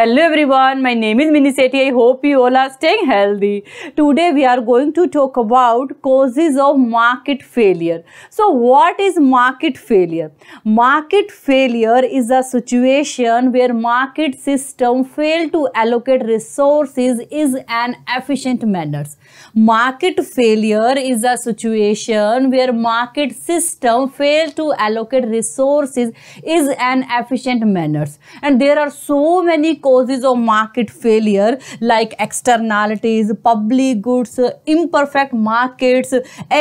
Hello everyone, my name is Mini Sethi. I hope you all are staying healthy. Today we are going to talk about causes of market failure. So what is market failure? Market failure is a situation where market system fail to allocate resources in an efficient manner. Market failure is a situation where market system fail to allocate resources in an efficient manner. And there are so many causes of market failure like externalities, public goods, imperfect markets,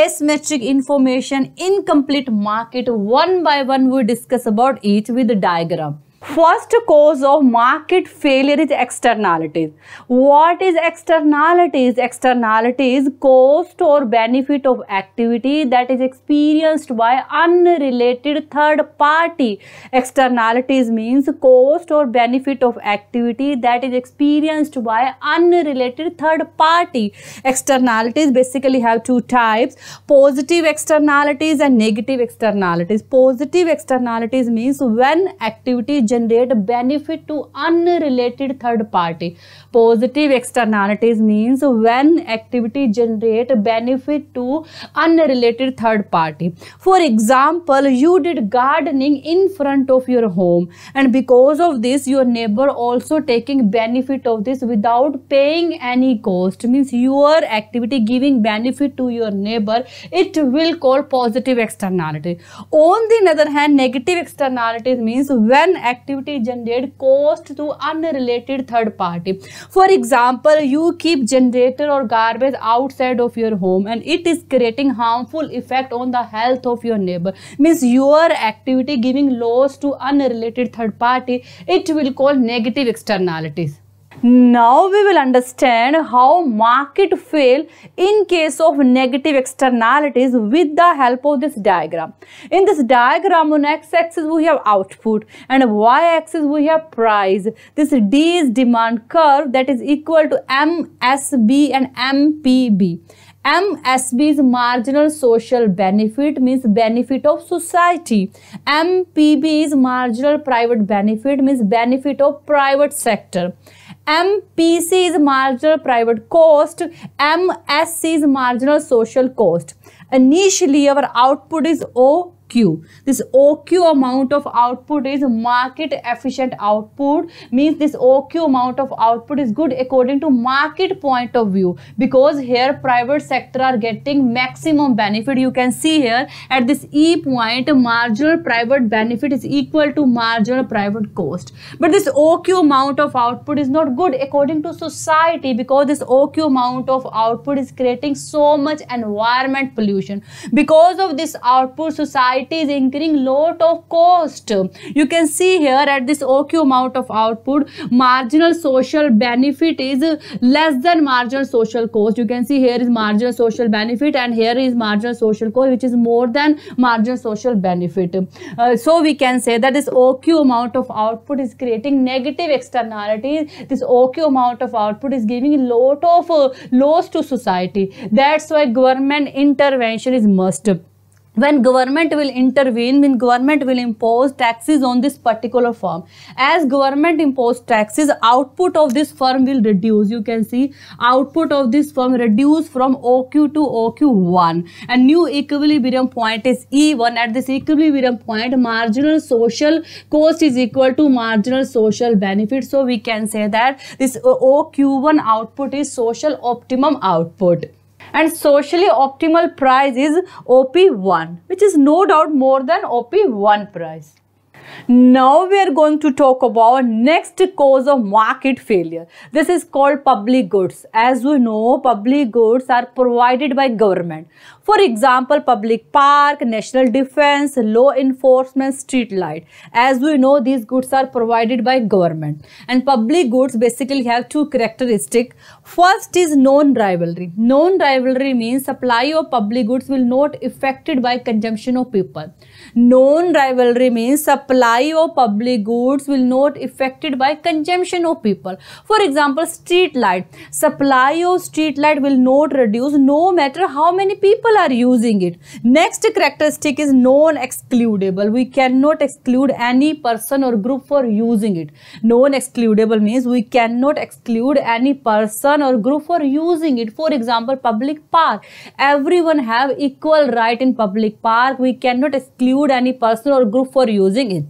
asymmetric information, incomplete market. One by one we discuss about each with a diagram. First cause of market failure is externalities. What is externalities? Externalities cost or benefit of activity that is experienced by unrelated third party. Externalities means cost or benefit of activity that is experienced by unrelated third party. Externalities basically have two types, positive externalities and negative externalities. Positive externalities means when activity generate benefit to unrelated third party. Positive externalities means when activity generate benefit to unrelated third party. For example, you did gardening in front of your home and because of this your neighbor also taking benefit of this without paying any cost means your activity giving benefit to your neighbor it will call positive externality on the other hand negative externalities means when activity generate cost to unrelated third party. For example, you keep generator or garbage outside of your home and it is creating harmful effect on the health of your neighbor. Means your activity giving loss to unrelated third party, it will call negative externalities. Now we will understand how market fail in case of negative externalities with the help of this diagram. In this diagram on x-axis we have output and y-axis we have price. This D is demand curve that is equal to MSB and MPB. MSB is marginal social benefit means benefit of society. MPB is marginal private benefit means benefit of private sector. MPC is marginal private cost, MSC is marginal social cost. Initially, our output is O Q. This OQ amount of output is market efficient output means this OQ amount of output is good according to market point of view because here private sector are getting maximum benefit. You can see here at this E point marginal private benefit is equal to marginal private cost. But this OQ amount of output is not good according to society because this OQ amount of output is creating so much environment pollution. Because of this output society is incurring lot of cost. You can see here at this OQ amount of output, marginal social benefit is less than marginal social cost. You can see here is marginal social benefit and here is marginal social cost which is more than marginal social benefit. Uh, so we can say that this OQ amount of output is creating negative externalities. This OQ amount of output is giving lot of uh, loss to society. That's why government intervention is must when government will intervene when government will impose taxes on this particular firm as government impose taxes output of this firm will reduce you can see output of this firm reduce from oq to oq1 and new equilibrium point is e1 at this equilibrium point marginal social cost is equal to marginal social benefit so we can say that this oq1 output is social optimum output and socially optimal price is OP1 which is no doubt more than OP1 price. Now we are going to talk about next cause of market failure. This is called public goods. As we know, public goods are provided by government. For example, public park, national defense, law enforcement, street light. As we know, these goods are provided by government. And public goods basically have two characteristics. First is non-rivalry. Non-rivalry means supply of public goods will not affected by consumption of people. Non-rivalry means supply supply of public goods will not affected by consumption of people for example street light supply of street light will not reduce no matter how many people are using it next characteristic is non excludable we cannot exclude any person or group for using it non excludable means we cannot exclude any person or group for using it for example public park everyone have equal right in public park we cannot exclude any person or group for using it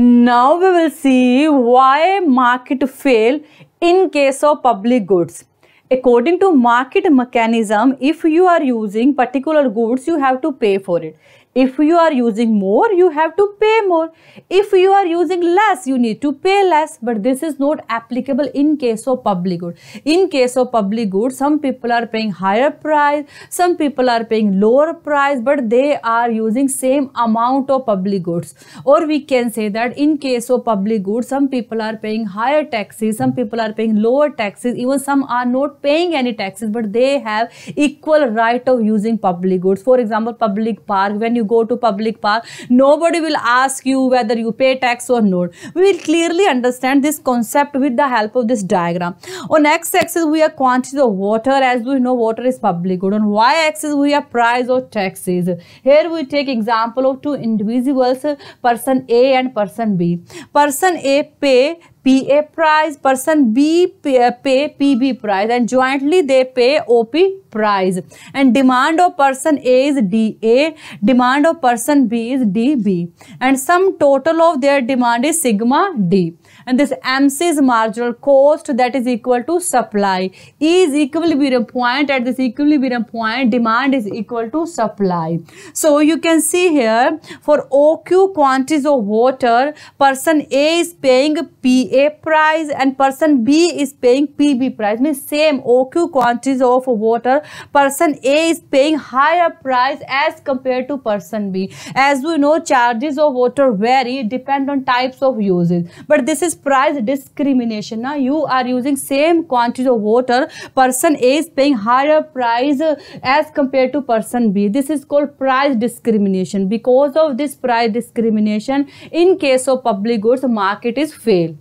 now we will see why market fail in case of public goods. According to market mechanism, if you are using particular goods, you have to pay for it. If you are using more, you have to pay more. If you are using less, you need to pay less. But this is not applicable in case of public good. In case of public good, some people are paying higher price, some people are paying lower price, but they are using same amount of public goods. Or we can say that in case of public goods, some people are paying higher taxes, some people are paying lower taxes, even some are not paying any taxes, but they have equal right of using public goods. For example, public park, when you go to public park. Nobody will ask you whether you pay tax or not. We will clearly understand this concept with the help of this diagram. On x-axis, we have quantity of water. As we know, water is public good. On y-axis, we have price or taxes. Here we take example of two individuals, person A and person B. Person A pay PA price, person B pay PB price and jointly they pay OP price and demand of person A is DA demand of person B is DB and sum total of their demand is sigma D and this MC is marginal cost that is equal to supply E is equilibrium point at this equilibrium point demand is equal to supply so you can see here for OQ quantities of water person A is paying PA price and person B is paying PB price means same OQ quantities of water person A is paying higher price as compared to person B. As we know charges of water vary depend on types of uses but this is price discrimination. Now you are using same quantity of water person A is paying higher price as compared to person B. This is called price discrimination because of this price discrimination in case of public goods market is failed.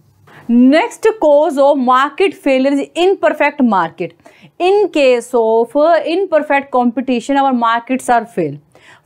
Next cause of market failure is imperfect market. In case of uh, imperfect competition, our markets are fail.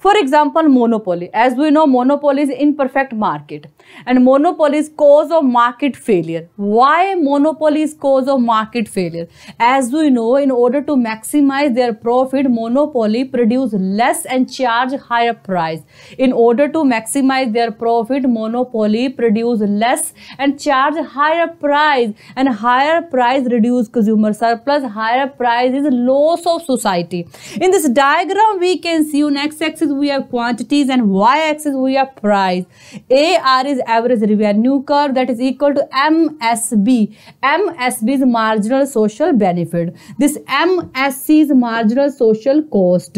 For example, monopoly. As we know, monopoly is imperfect market and monopoly is cause of market failure. Why monopoly is cause of market failure? As we know, in order to maximize their profit, monopoly produce less and charge higher price. In order to maximize their profit, monopoly produce less and charge higher price and higher price reduce consumer surplus, higher price is loss of society. In this diagram, we can see on x-axis axis we have quantities and y-axis we have price. AR is average revenue curve that is equal to MSB. MSB is marginal social benefit. This MSC is marginal social cost.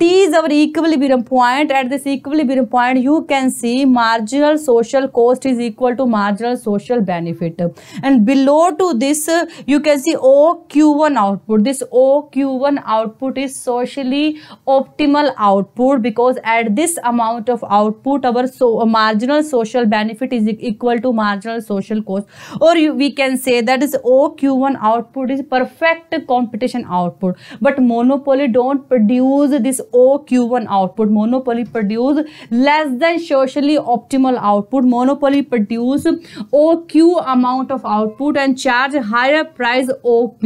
T is our equilibrium point. At this equilibrium point you can see marginal social cost is equal to marginal social benefit. And below to this you can see OQ1 output. This OQ1 output is socially optimal output because at this amount of output our so uh, marginal social benefit is equal to marginal social cost or you, we can say that is OQ1 output is perfect competition output but monopoly don't produce this OQ1 output monopoly produce less than socially optimal output monopoly produce OQ amount of output and charge higher price OP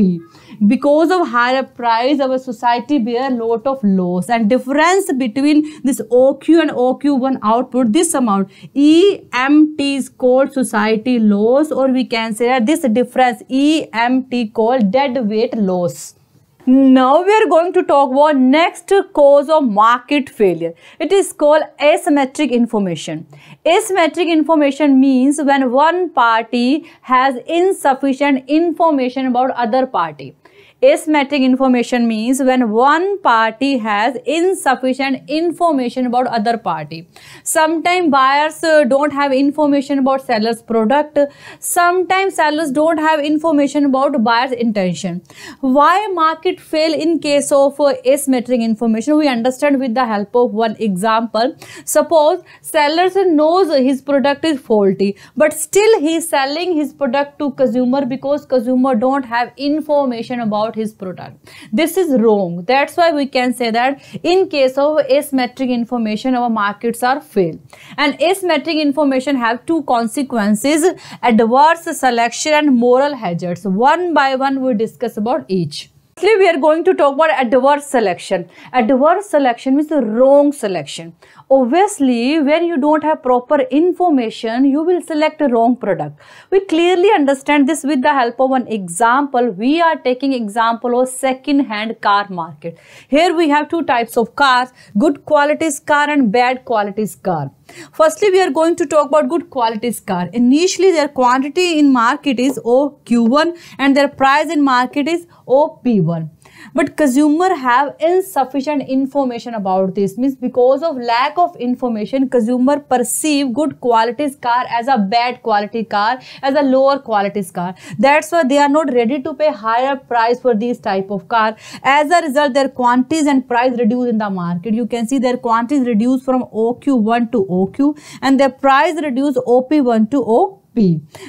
because of higher price our society bear lot of loss and difference between between this OQ and OQ1 output this amount. EMT is called society loss or we can say that this difference EMT called dead weight loss. Now we are going to talk about next cause of market failure. It is called asymmetric information. Asymmetric information means when one party has insufficient information about other party asymmetric information means when one party has insufficient information about other party sometimes buyers uh, don't have information about seller's product sometimes sellers don't have information about buyer's intention why market fail in case of uh, asymmetric information we understand with the help of one example suppose seller knows his product is faulty but still he is selling his product to consumer because consumer don't have information about about his product. This is wrong. That's why we can say that in case of asymmetric information, our markets are failed. And asymmetric information have two consequences, adverse selection and moral hazards. One by one we discuss about each. Firstly, we are going to talk about adverse selection. Adverse selection means the wrong selection. Obviously, when you don't have proper information, you will select a wrong product. We clearly understand this with the help of an example. We are taking example of second-hand car market. Here we have two types of cars, good qualities car and bad qualities car. Firstly, we are going to talk about good quality car. Initially, their quantity in market is OQ1 and their price in market is OP1 but consumer have insufficient information about this means because of lack of information consumer perceive good qualities car as a bad quality car as a lower qualities car that's why they are not ready to pay higher price for these type of car as a result their quantities and price reduce in the market you can see their quantities reduce from oq1 to oq and their price reduce op1 to oq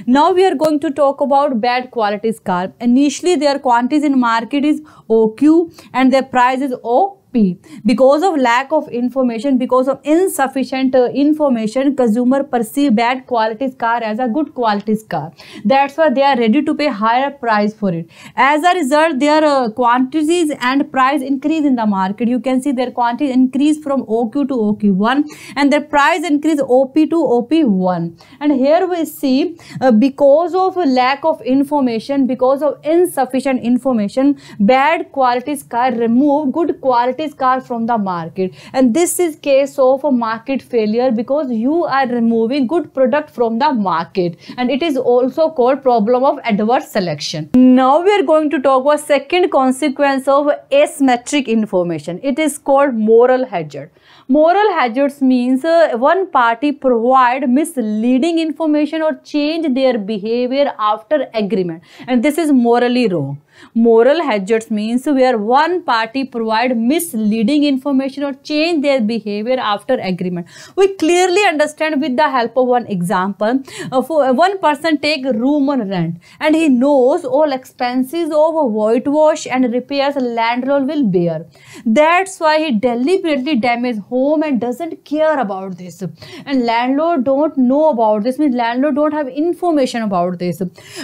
now we are going to talk about bad quality scarf. Initially their quantities in market is OQ and their price is O because of lack of information, because of insufficient uh, information, consumer perceive bad qualities car as a good qualities car. That's why they are ready to pay higher price for it. As a result, their uh, quantities and price increase in the market. You can see their quantity increase from OQ to OQ1 and their price increase OP to OP1. And here we see uh, because of lack of information, because of insufficient information, bad qualities car remove good qualities car from the market and this is case of a market failure because you are removing good product from the market and it is also called problem of adverse selection. Now we are going to talk about second consequence of asymmetric information. It is called moral hazard. Moral hazards means uh, one party provide misleading information or change their behavior after agreement and this is morally wrong moral hazards means where one party provide misleading information or change their behavior after agreement we clearly understand with the help of one example uh, for uh, one person take room on rent and he knows all expenses of whitewash and repairs landlord will bear that's why he deliberately damage home and doesn't care about this and landlord don't know about this means landlord don't have information about this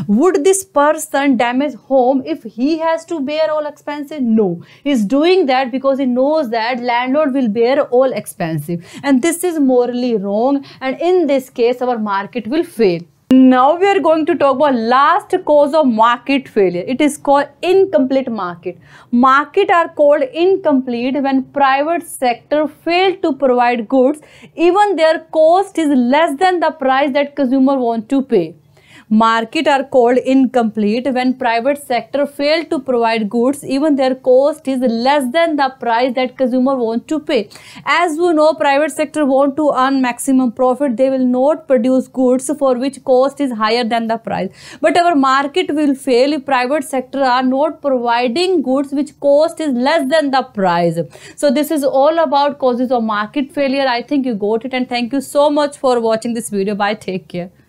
would this person damage home if he has to bear all expenses? No. He's doing that because he knows that landlord will bear all expenses. And this is morally wrong. And in this case, our market will fail. Now we are going to talk about last cause of market failure. It is called incomplete market. Market are called incomplete when private sector fail to provide goods even their cost is less than the price that consumer want to pay market are called incomplete when private sector fail to provide goods even their cost is less than the price that consumer want to pay as you know private sector want to earn maximum profit they will not produce goods for which cost is higher than the price but our market will fail if private sector are not providing goods which cost is less than the price so this is all about causes of market failure i think you got it and thank you so much for watching this video bye take care